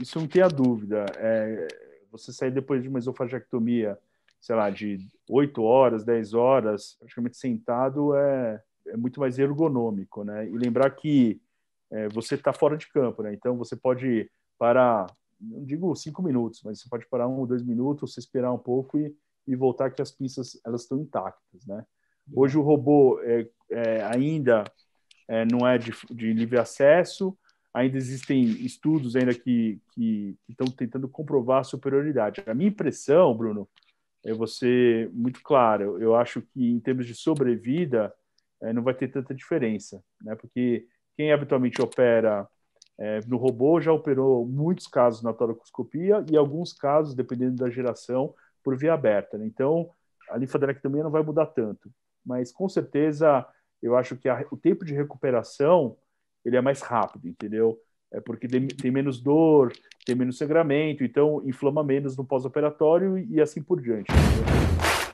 Isso não tem a dúvida. É, você sair depois de uma esofagectomia, sei lá, de 8 horas, 10 horas, praticamente sentado, é, é muito mais ergonômico, né? E lembrar que é, você está fora de campo, né? Então você pode parar, não digo cinco minutos, mas você pode parar um ou dois minutos, você esperar um pouco e, e voltar que as pistas elas estão intactas, né? Hoje o robô é, é, ainda é, não é de, de livre acesso, ainda existem estudos ainda que, que, que estão tentando comprovar a superioridade. A minha impressão, Bruno, é eu vou ser muito claro, eu acho que em termos de sobrevida é, não vai ter tanta diferença, né? porque quem habitualmente opera é, no robô já operou muitos casos na toracoscopia e alguns casos, dependendo da geração, por via aberta. Né? Então, a linfadenectomia não vai mudar tanto, mas com certeza eu acho que a, o tempo de recuperação ele é mais rápido, entendeu? É porque tem, menos dor, tem menos sangramento, então inflama menos no pós-operatório e assim por diante. Entendeu?